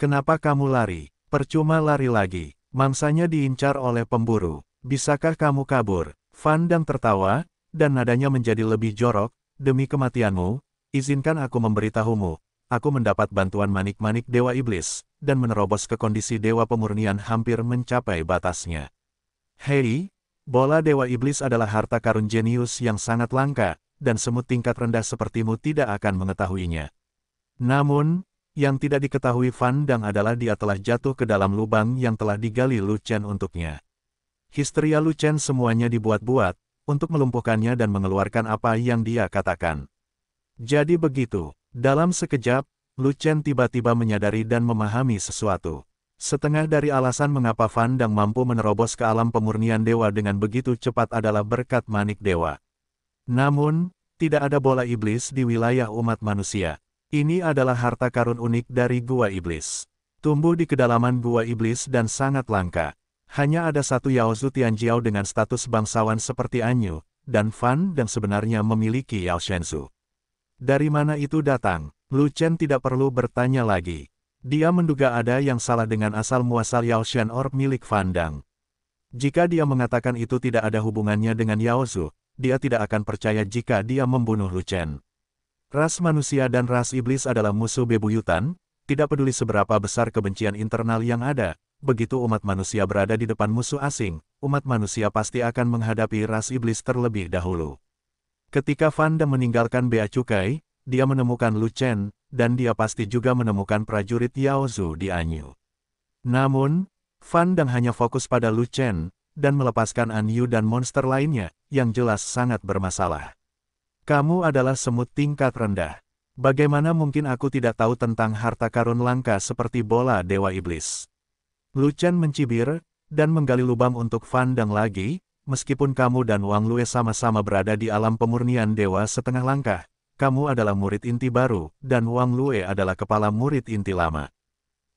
Kenapa kamu lari? Percuma lari lagi. Mangsanya diincar oleh pemburu. Bisakah kamu kabur? Fandang tertawa, dan nadanya menjadi lebih jorok, demi kematianmu, izinkan aku memberitahumu. Aku mendapat bantuan manik-manik Dewa Iblis, dan menerobos ke kondisi Dewa Pemurnian hampir mencapai batasnya. Hei, bola Dewa Iblis adalah harta karun jenius yang sangat langka, dan semut tingkat rendah sepertimu tidak akan mengetahuinya. Namun, yang tidak diketahui Fandang adalah dia telah jatuh ke dalam lubang yang telah digali Lu untuknya. Histeria ya Luchen semuanya dibuat-buat, untuk melumpuhkannya dan mengeluarkan apa yang dia katakan. Jadi begitu, dalam sekejap, Luchen tiba-tiba menyadari dan memahami sesuatu. Setengah dari alasan mengapa Fan Dang mampu menerobos ke alam pemurnian dewa dengan begitu cepat adalah berkat manik dewa. Namun, tidak ada bola iblis di wilayah umat manusia. Ini adalah harta karun unik dari Gua Iblis. Tumbuh di kedalaman Gua Iblis dan sangat langka. Hanya ada satu Yao Yaozu Tianjiao dengan status bangsawan seperti Anyu, dan Fan dan sebenarnya memiliki Yao Shenzu. Dari mana itu datang? Lu Chen tidak perlu bertanya lagi. Dia menduga ada yang salah dengan asal-muasal Yao Shen Orb milik Fan Dang. Jika dia mengatakan itu tidak ada hubungannya dengan Yao Zhu, dia tidak akan percaya jika dia membunuh Lu Chen. Ras manusia dan ras iblis adalah musuh bebuyutan, tidak peduli seberapa besar kebencian internal yang ada, begitu umat manusia berada di depan musuh asing, umat manusia pasti akan menghadapi ras iblis terlebih dahulu. Ketika Vanda meninggalkan Bea Cukai, dia menemukan Lu Chen, dan dia pasti juga menemukan prajurit Yao Zhu di Anyu. Namun, Fan hanya fokus pada Lu Chen, dan melepaskan Anyu dan monster lainnya, yang jelas sangat bermasalah. Kamu adalah semut tingkat rendah. Bagaimana mungkin aku tidak tahu tentang harta karun langka seperti bola Dewa Iblis? Lucan mencibir, dan menggali lubang untuk Fan Dang lagi, meskipun kamu dan Wang Lue sama-sama berada di alam pemurnian dewa setengah langkah, kamu adalah murid inti baru, dan Wang Lue adalah kepala murid inti lama.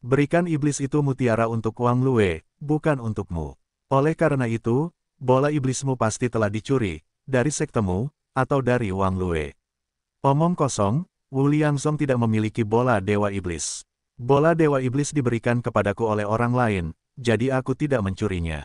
Berikan iblis itu mutiara untuk Wang Lue, bukan untukmu. Oleh karena itu, bola iblismu pasti telah dicuri, dari sektemu, atau dari Wang Lue. Omong kosong, Wu Song tidak memiliki bola dewa iblis. Bola Dewa Iblis diberikan kepadaku oleh orang lain, jadi aku tidak mencurinya.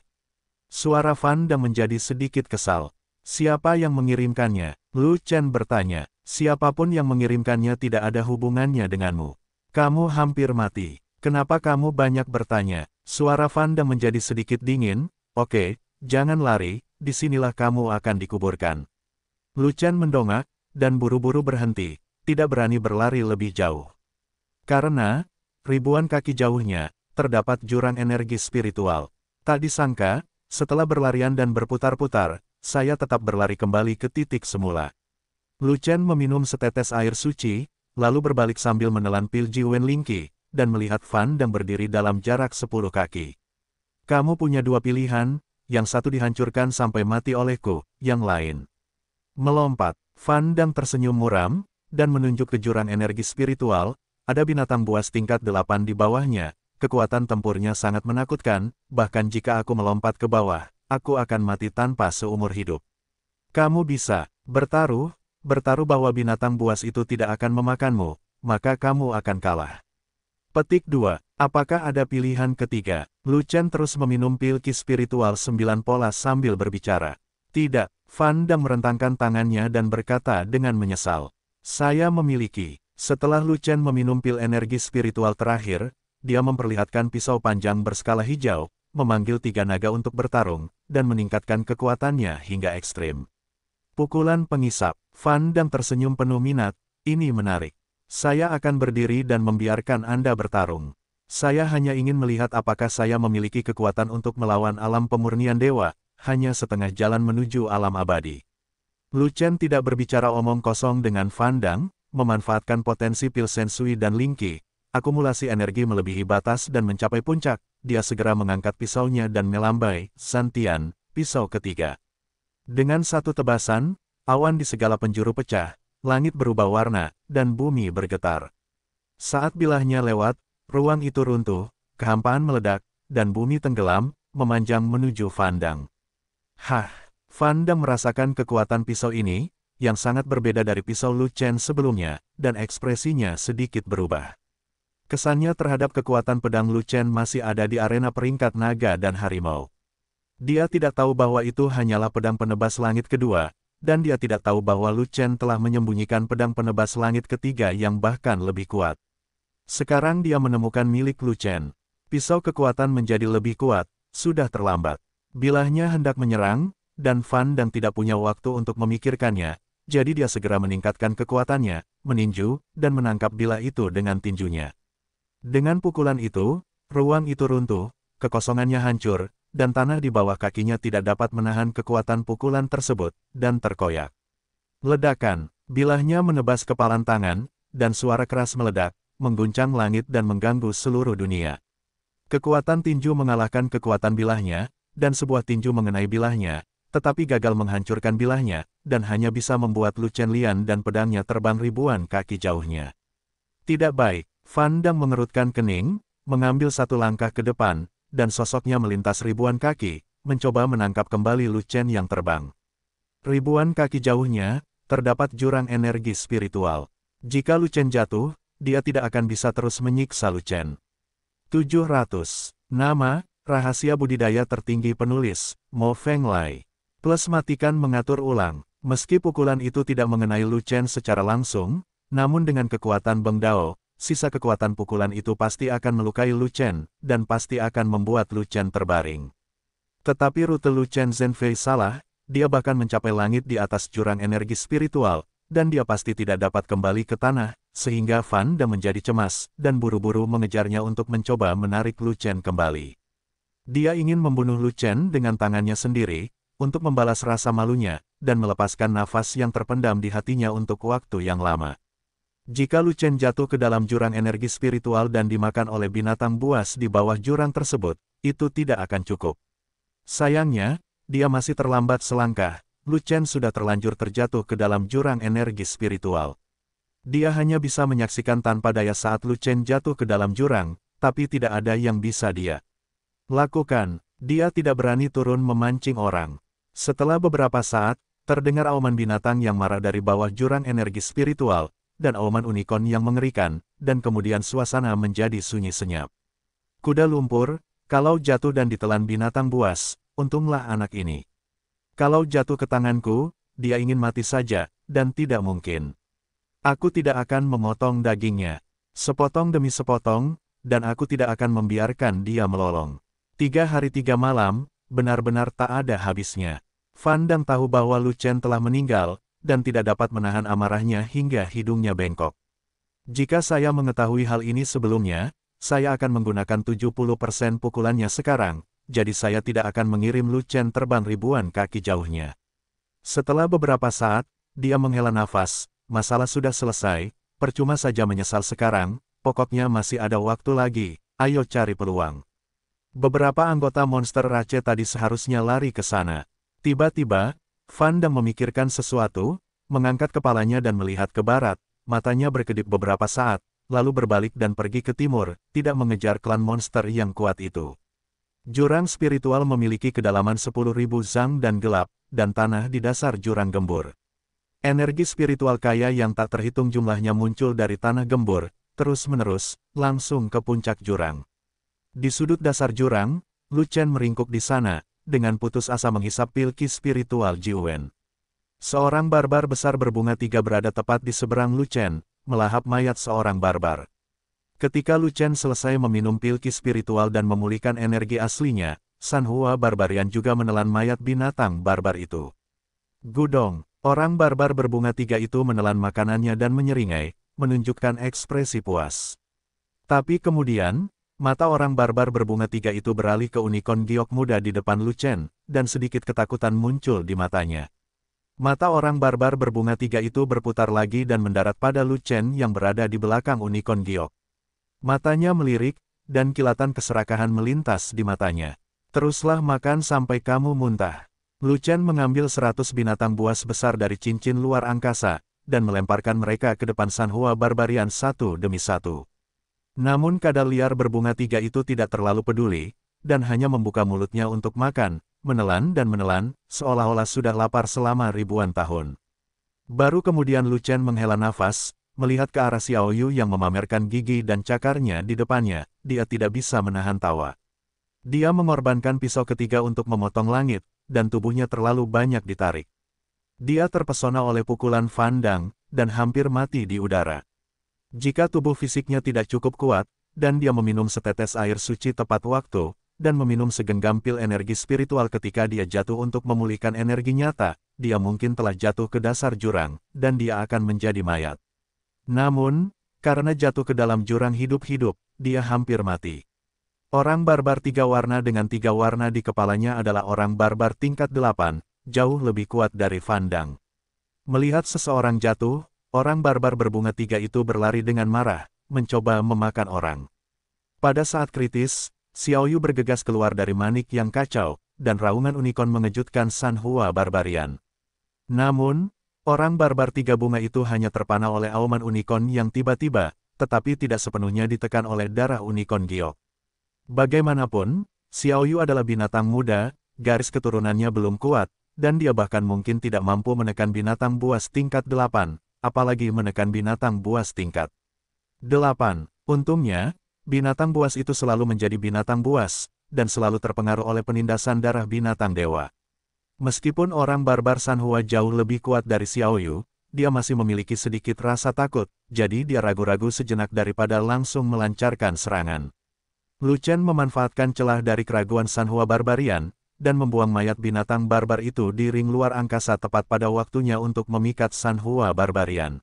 Suara Fan dan menjadi sedikit kesal. Siapa yang mengirimkannya? Lu Chen bertanya. Siapapun yang mengirimkannya tidak ada hubungannya denganmu. Kamu hampir mati. Kenapa kamu banyak bertanya? Suara Fan dan menjadi sedikit dingin. Oke, jangan lari, disinilah kamu akan dikuburkan. Lu Chen mendongak, dan buru-buru berhenti, tidak berani berlari lebih jauh. Karena, ribuan kaki jauhnya, terdapat jurang energi spiritual. Tak disangka, setelah berlarian dan berputar-putar, saya tetap berlari kembali ke titik semula. Luchen meminum setetes air suci, lalu berbalik sambil menelan pil Jiwen Lingqi, dan melihat Fan dan berdiri dalam jarak sepuluh kaki. Kamu punya dua pilihan, yang satu dihancurkan sampai mati olehku, yang lain. Melompat, Fan dan tersenyum muram, dan menunjuk ke jurang energi spiritual, ada binatang buas tingkat 8 di bawahnya, kekuatan tempurnya sangat menakutkan, bahkan jika aku melompat ke bawah, aku akan mati tanpa seumur hidup. Kamu bisa bertaruh, bertaruh bahwa binatang buas itu tidak akan memakanmu, maka kamu akan kalah. Petik 2. Apakah ada pilihan ketiga? Lu Chen terus meminum pil spiritual sembilan pola sambil berbicara. Tidak, Vanda merentangkan tangannya dan berkata dengan menyesal. Saya memiliki setelah Lu Chen meminum pil energi spiritual terakhir, dia memperlihatkan pisau panjang berskala hijau, memanggil tiga naga untuk bertarung, dan meningkatkan kekuatannya hingga ekstrim. Pukulan pengisap, Fan Dang tersenyum penuh minat, ini menarik. Saya akan berdiri dan membiarkan Anda bertarung. Saya hanya ingin melihat apakah saya memiliki kekuatan untuk melawan alam pemurnian dewa, hanya setengah jalan menuju alam abadi. Lu Chen tidak berbicara omong kosong dengan Fandang, Dang, memanfaatkan potensi pil Pilsensui dan Linki, akumulasi energi melebihi batas dan mencapai puncak, dia segera mengangkat pisaunya dan melambai, Santian, pisau ketiga. Dengan satu tebasan, awan di segala penjuru pecah, langit berubah warna, dan bumi bergetar. Saat bilahnya lewat, ruang itu runtuh, kehampaan meledak, dan bumi tenggelam, memanjang menuju fandang Hah, Vandang merasakan kekuatan pisau ini, yang sangat berbeda dari pisau Lu Chen sebelumnya, dan ekspresinya sedikit berubah. Kesannya terhadap kekuatan pedang Lu Chen masih ada di arena peringkat naga dan harimau. Dia tidak tahu bahwa itu hanyalah pedang penebas langit kedua, dan dia tidak tahu bahwa Lu Chen telah menyembunyikan pedang penebas langit ketiga yang bahkan lebih kuat. Sekarang dia menemukan milik Lu Chen. Pisau kekuatan menjadi lebih kuat, sudah terlambat. Bilahnya hendak menyerang, dan Fan dan tidak punya waktu untuk memikirkannya, jadi dia segera meningkatkan kekuatannya, meninju, dan menangkap bila itu dengan tinjunya. Dengan pukulan itu, ruang itu runtuh, kekosongannya hancur, dan tanah di bawah kakinya tidak dapat menahan kekuatan pukulan tersebut, dan terkoyak. Ledakan, bilahnya menebas kepalan tangan, dan suara keras meledak, mengguncang langit dan mengganggu seluruh dunia. Kekuatan tinju mengalahkan kekuatan bilahnya, dan sebuah tinju mengenai bilahnya, tetapi gagal menghancurkan bilahnya, dan hanya bisa membuat Chen Lian dan pedangnya terbang ribuan kaki jauhnya. Tidak baik, Fan Dam mengerutkan kening, mengambil satu langkah ke depan, dan sosoknya melintas ribuan kaki, mencoba menangkap kembali Lu Chen yang terbang. Ribuan kaki jauhnya, terdapat jurang energi spiritual. Jika Lu Chen jatuh, dia tidak akan bisa terus menyiksa Lu Chen. 700. Nama, Rahasia Budidaya Tertinggi Penulis, Mo Feng Lai Plus matikan mengatur ulang, meski pukulan itu tidak mengenai Lu Chen secara langsung, namun dengan kekuatan Beng Dao, sisa kekuatan pukulan itu pasti akan melukai Lu Chen, dan pasti akan membuat Lu Chen terbaring. Tetapi rute Lu Chen Zhenfei salah, dia bahkan mencapai langit di atas jurang energi spiritual, dan dia pasti tidak dapat kembali ke tanah, sehingga Fan Da menjadi cemas, dan buru-buru mengejarnya untuk mencoba menarik Lu Chen kembali. Dia ingin membunuh Lu Chen dengan tangannya sendiri, untuk membalas rasa malunya, dan melepaskan nafas yang terpendam di hatinya untuk waktu yang lama. Jika Lu Chen jatuh ke dalam jurang energi spiritual dan dimakan oleh binatang buas di bawah jurang tersebut, itu tidak akan cukup. Sayangnya, dia masih terlambat selangkah, Lu Chen sudah terlanjur terjatuh ke dalam jurang energi spiritual. Dia hanya bisa menyaksikan tanpa daya saat Lu Chen jatuh ke dalam jurang, tapi tidak ada yang bisa dia lakukan, dia tidak berani turun memancing orang. Setelah beberapa saat, terdengar auman binatang yang marah dari bawah jurang energi spiritual, dan auman unicorn yang mengerikan, dan kemudian suasana menjadi sunyi senyap. Kuda lumpur, kalau jatuh dan ditelan binatang buas, untunglah anak ini. Kalau jatuh ke tanganku, dia ingin mati saja, dan tidak mungkin. Aku tidak akan memotong dagingnya. Sepotong demi sepotong, dan aku tidak akan membiarkan dia melolong. Tiga hari tiga malam, benar-benar tak ada habisnya. Fandang tahu bahwa Lucen telah meninggal, dan tidak dapat menahan amarahnya hingga hidungnya bengkok. Jika saya mengetahui hal ini sebelumnya, saya akan menggunakan 70% pukulannya sekarang, jadi saya tidak akan mengirim Lucen terbang ribuan kaki jauhnya. Setelah beberapa saat, dia menghela nafas, masalah sudah selesai, percuma saja menyesal sekarang, pokoknya masih ada waktu lagi, ayo cari peluang. Beberapa anggota monster Rache tadi seharusnya lari ke sana, Tiba-tiba, Van Dam memikirkan sesuatu, mengangkat kepalanya dan melihat ke barat, matanya berkedip beberapa saat, lalu berbalik dan pergi ke timur, tidak mengejar klan monster yang kuat itu. Jurang spiritual memiliki kedalaman 10.000 zang dan gelap, dan tanah di dasar jurang gembur. Energi spiritual kaya yang tak terhitung jumlahnya muncul dari tanah gembur, terus-menerus, langsung ke puncak jurang. Di sudut dasar jurang, Lu meringkuk di sana, dengan putus asa menghisap pilki spiritual Jiwen. Seorang barbar besar berbunga tiga berada tepat di seberang Luchen, melahap mayat seorang barbar. Ketika Luchen selesai meminum pilki spiritual dan memulihkan energi aslinya, Sanhua Barbarian juga menelan mayat binatang barbar itu. Gudong, orang barbar berbunga tiga itu menelan makanannya dan menyeringai, menunjukkan ekspresi puas. Tapi kemudian, Mata orang barbar berbunga tiga itu beralih ke unicorn giok muda di depan Lucen, dan sedikit ketakutan muncul di matanya. Mata orang barbar berbunga tiga itu berputar lagi dan mendarat pada Lucen yang berada di belakang unicorn giok. Matanya melirik, dan kilatan keserakahan melintas di matanya. Teruslah makan sampai kamu muntah. Lucen mengambil seratus binatang buas besar dari cincin luar angkasa, dan melemparkan mereka ke depan Sanhua Barbarian satu demi satu. Namun kadal liar berbunga tiga itu tidak terlalu peduli, dan hanya membuka mulutnya untuk makan, menelan dan menelan, seolah-olah sudah lapar selama ribuan tahun. Baru kemudian Lucian menghela nafas, melihat ke arah Xiao Yu yang memamerkan gigi dan cakarnya di depannya, dia tidak bisa menahan tawa. Dia mengorbankan pisau ketiga untuk memotong langit, dan tubuhnya terlalu banyak ditarik. Dia terpesona oleh pukulan Fandang, dan hampir mati di udara. Jika tubuh fisiknya tidak cukup kuat, dan dia meminum setetes air suci tepat waktu, dan meminum segenggam pil energi spiritual ketika dia jatuh untuk memulihkan energi nyata, dia mungkin telah jatuh ke dasar jurang, dan dia akan menjadi mayat. Namun, karena jatuh ke dalam jurang hidup-hidup, dia hampir mati. Orang barbar tiga warna dengan tiga warna di kepalanya adalah orang barbar tingkat delapan, jauh lebih kuat dari Vandang. Melihat seseorang jatuh, Orang barbar berbunga tiga itu berlari dengan marah, mencoba memakan orang. Pada saat kritis, Xiao Yu bergegas keluar dari manik yang kacau, dan raungan unicorn mengejutkan San Hua Barbarian. Namun, orang barbar tiga bunga itu hanya terpana oleh auman unicorn yang tiba-tiba, tetapi tidak sepenuhnya ditekan oleh darah unicorn giok. Bagaimanapun, Xiao Yu adalah binatang muda, garis keturunannya belum kuat, dan dia bahkan mungkin tidak mampu menekan binatang buas tingkat delapan apalagi menekan binatang buas tingkat 8. Untungnya, binatang buas itu selalu menjadi binatang buas, dan selalu terpengaruh oleh penindasan darah binatang dewa. Meskipun orang barbar Sanhua jauh lebih kuat dari Xiaoyu, dia masih memiliki sedikit rasa takut, jadi dia ragu-ragu sejenak daripada langsung melancarkan serangan. Lu Chen memanfaatkan celah dari keraguan Sanhua Barbarian, dan membuang mayat binatang barbar itu di ring luar angkasa tepat pada waktunya untuk memikat Sanhua Barbarian.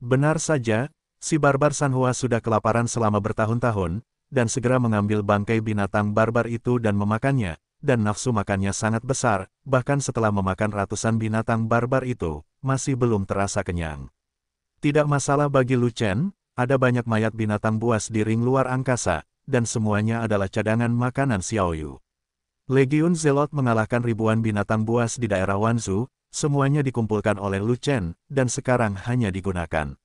Benar saja, si barbar Sanhua sudah kelaparan selama bertahun-tahun, dan segera mengambil bangkai binatang barbar itu dan memakannya, dan nafsu makannya sangat besar, bahkan setelah memakan ratusan binatang barbar itu, masih belum terasa kenyang. Tidak masalah bagi Lu Chen, ada banyak mayat binatang buas di ring luar angkasa, dan semuanya adalah cadangan makanan Xiaoyu. Legiun Zelot mengalahkan ribuan binatang buas di daerah Wanzu, semuanya dikumpulkan oleh Lu Chen, dan sekarang hanya digunakan.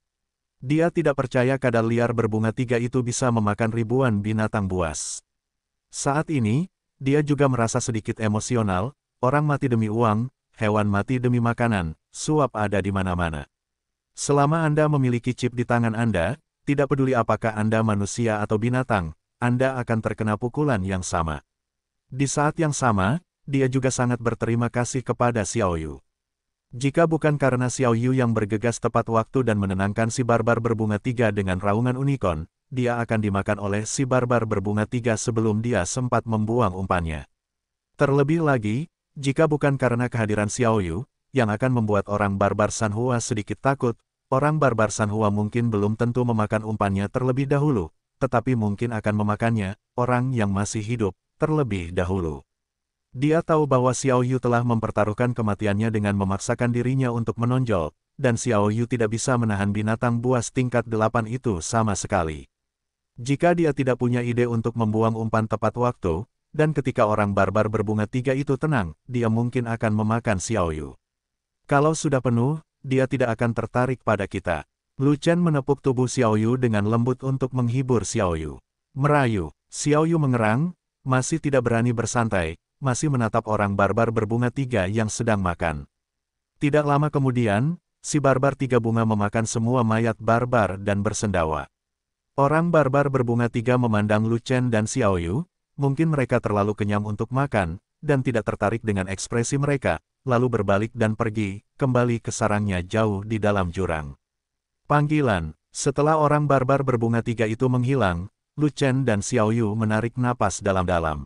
Dia tidak percaya kadal liar berbunga tiga itu bisa memakan ribuan binatang buas. Saat ini, dia juga merasa sedikit emosional, orang mati demi uang, hewan mati demi makanan, suap ada di mana-mana. Selama Anda memiliki chip di tangan Anda, tidak peduli apakah Anda manusia atau binatang, Anda akan terkena pukulan yang sama. Di saat yang sama, dia juga sangat berterima kasih kepada Xiao Yu. Jika bukan karena Xiao Yu yang bergegas tepat waktu dan menenangkan si barbar berbunga tiga dengan raungan unicorn, dia akan dimakan oleh si barbar berbunga tiga sebelum dia sempat membuang umpannya. Terlebih lagi, jika bukan karena kehadiran Xiao Yu, yang akan membuat orang barbar Sanhua sedikit takut, orang barbar Sanhua mungkin belum tentu memakan umpannya terlebih dahulu, tetapi mungkin akan memakannya, orang yang masih hidup, terlebih dahulu. Dia tahu bahwa Xiao Yu telah mempertaruhkan kematiannya dengan memaksakan dirinya untuk menonjol, dan Xiao Yu tidak bisa menahan binatang buas tingkat delapan itu sama sekali. Jika dia tidak punya ide untuk membuang umpan tepat waktu, dan ketika orang barbar berbunga tiga itu tenang, dia mungkin akan memakan Xiao Yu. Kalau sudah penuh, dia tidak akan tertarik pada kita. Lu Chen menepuk tubuh Xiao Yu dengan lembut untuk menghibur Xiao Yu. Merayu, Xiao Yu mengerang, masih tidak berani bersantai, masih menatap orang barbar berbunga tiga yang sedang makan. Tidak lama kemudian, si barbar tiga bunga memakan semua mayat barbar dan bersendawa. Orang barbar berbunga tiga memandang Lu Chen dan Yu, mungkin mereka terlalu kenyang untuk makan, dan tidak tertarik dengan ekspresi mereka, lalu berbalik dan pergi, kembali ke sarangnya jauh di dalam jurang. Panggilan, setelah orang barbar berbunga tiga itu menghilang, Lu Chen dan Yu menarik napas dalam-dalam.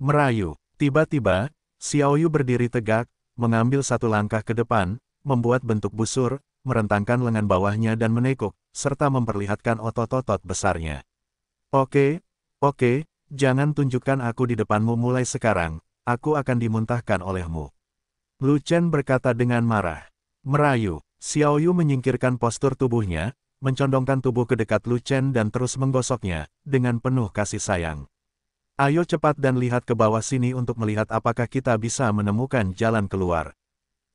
Merayu, tiba-tiba, Xiao Yu berdiri tegak, mengambil satu langkah ke depan, membuat bentuk busur, merentangkan lengan bawahnya dan menekuk, serta memperlihatkan otot-otot besarnya. Oke, oke, jangan tunjukkan aku di depanmu mulai sekarang, aku akan dimuntahkan olehmu. Lu Chen berkata dengan marah. Merayu, Xiao Yu menyingkirkan postur tubuhnya, mencondongkan tubuh ke dekat Lu Chen dan terus menggosoknya, dengan penuh kasih sayang. Ayo cepat dan lihat ke bawah sini untuk melihat apakah kita bisa menemukan jalan keluar.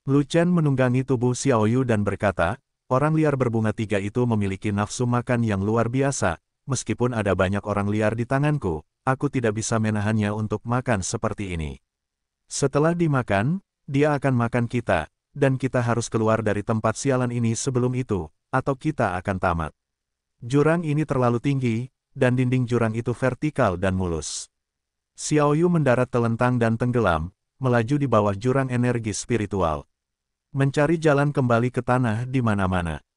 Lu Chen menunggangi tubuh Xiao Yu dan berkata, orang liar berbunga tiga itu memiliki nafsu makan yang luar biasa, meskipun ada banyak orang liar di tanganku, aku tidak bisa menahannya untuk makan seperti ini. Setelah dimakan, dia akan makan kita, dan kita harus keluar dari tempat sialan ini sebelum itu, atau kita akan tamat. Jurang ini terlalu tinggi, dan dinding jurang itu vertikal dan mulus. Xiaoyu mendarat telentang dan tenggelam, melaju di bawah jurang energi spiritual. Mencari jalan kembali ke tanah di mana-mana.